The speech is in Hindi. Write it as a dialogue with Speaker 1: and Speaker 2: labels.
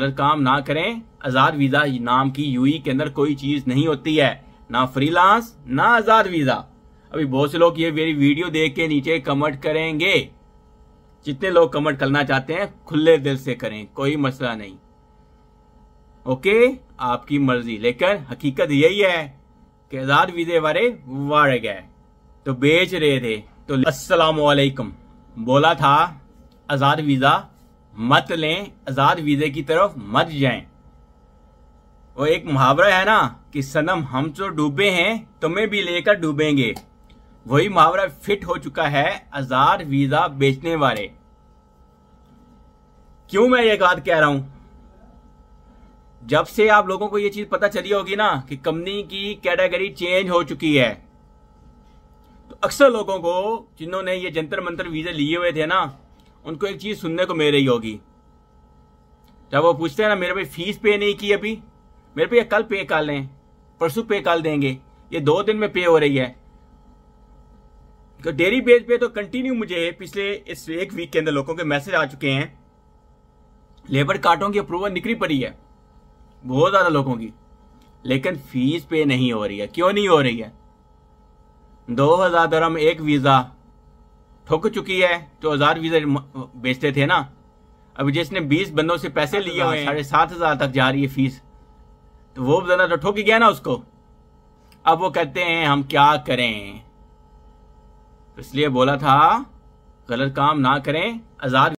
Speaker 1: गलत काम ना करें आजाद वीजा नाम की यूई के अंदर कोई चीज नहीं होती है ना फ्रीलांस ना आजाद वीजा अभी बहुत से लोग ये मेरी वीडियो देख के नीचे कमेंट करेंगे जितने लोग कमेंट करना चाहते हैं खुले दिल से करें कोई मसला नहीं ओके आपकी मर्जी लेकिन हकीकत यही है कि आजाद वीजे बारे वाड़ गए तो बेच रहे थे तो असलामकुम बोला था आजाद वीजा मत लें आज़ाद वीज़े की तरफ मत जाएं। वो एक मुहावरा है ना कि सनम हम तो डूबे हैं तुम्हें भी लेकर डूबेंगे वही मुहावरा फिट हो चुका है आज़ाद वीज़ा बेचने वाले क्यों मैं ये बात कह रहा हूं जब से आप लोगों को ये चीज़ पता चली होगी ना कि कंपनी की कैटेगरी चेंज हो चुकी है तो अक्सर लोगों को जिन्होंने ये जंतर मंत्र वीज़े लिए हुए थे ना उनको एक चीज़ सुनने को मिल रही होगी जब वो पूछते हैं ना मेरे भाई फीस पे नहीं की अभी मेरे भाई कल पे कर लें परसों पे कर देंगे ये दो दिन में पे हो रही है तो डेरी बेस पे तो कंटिन्यू मुझे पिछले इस एक वीक के अंदर लोगों के मैसेज आ चुके हैं लेबर कार्डों की अप्रूवल निकली पड़ी है बहुत ज़्यादा लोगों की लेकिन फीस पे नहीं हो रही है क्यों नहीं हो रही है दो हज़ार दरम एक वीज़ा ठोक चुकी है तो हजार वीजा बेचते थे ना अब जिसने बीस बंदों से पैसे लिए हाँ, हुए साढ़े सात हजार तक जा रही है फीस तो वो बंदा तो ठोक गया ना उसको अब वो कहते हैं हम क्या करें तो इसलिए बोला था गलत काम ना करें आजाद